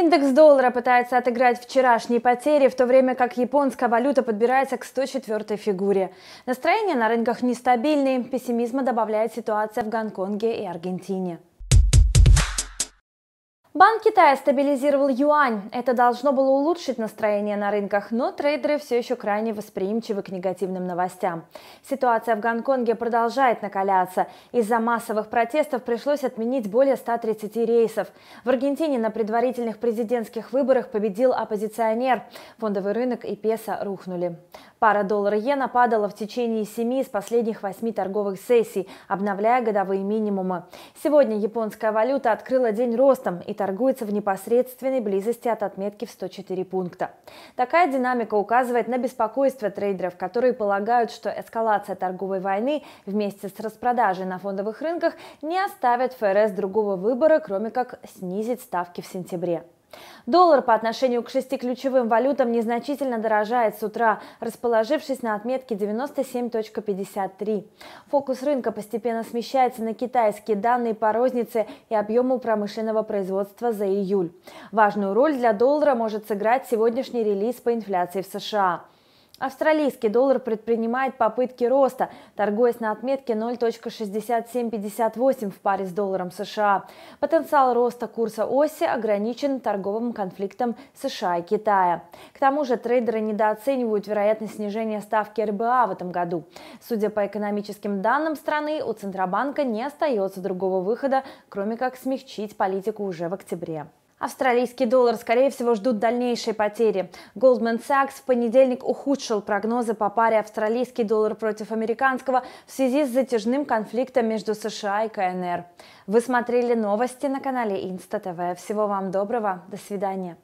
Индекс доллара пытается отыграть вчерашние потери, в то время как японская валюта подбирается к 104 фигуре. Настроение на рынках нестабильное, пессимизма добавляет ситуация в Гонконге и Аргентине. Банк Китая стабилизировал юань. Это должно было улучшить настроение на рынках, но трейдеры все еще крайне восприимчивы к негативным новостям. Ситуация в Гонконге продолжает накаляться. Из-за массовых протестов пришлось отменить более 130 рейсов. В Аргентине на предварительных президентских выборах победил оппозиционер. Фондовый рынок и песо рухнули. Пара доллар иена падала в течение семи из последних восьми торговых сессий, обновляя годовые минимумы. Сегодня японская валюта открыла день ростом и торгуется в непосредственной близости от отметки в 104 пункта. Такая динамика указывает на беспокойство трейдеров, которые полагают, что эскалация торговой войны вместе с распродажей на фондовых рынках не оставит ФРС другого выбора, кроме как снизить ставки в сентябре. Доллар по отношению к шести ключевым валютам незначительно дорожает с утра, расположившись на отметке 97.53. Фокус рынка постепенно смещается на китайские данные по рознице и объему промышленного производства за июль. Важную роль для доллара может сыграть сегодняшний релиз по инфляции в США. Австралийский доллар предпринимает попытки роста, торгуясь на отметке 0.6758 в паре с долларом США. Потенциал роста курса оси ограничен торговым конфликтом США и Китая. К тому же трейдеры недооценивают вероятность снижения ставки РБА в этом году. Судя по экономическим данным страны, у Центробанка не остается другого выхода, кроме как смягчить политику уже в октябре. Австралийский доллар, скорее всего, ждут дальнейшие потери. Goldman Sachs в понедельник ухудшил прогнозы по паре австралийский доллар против американского в связи с затяжным конфликтом между США и КНР. Вы смотрели новости на канале Инста ТВ. Всего вам доброго. До свидания.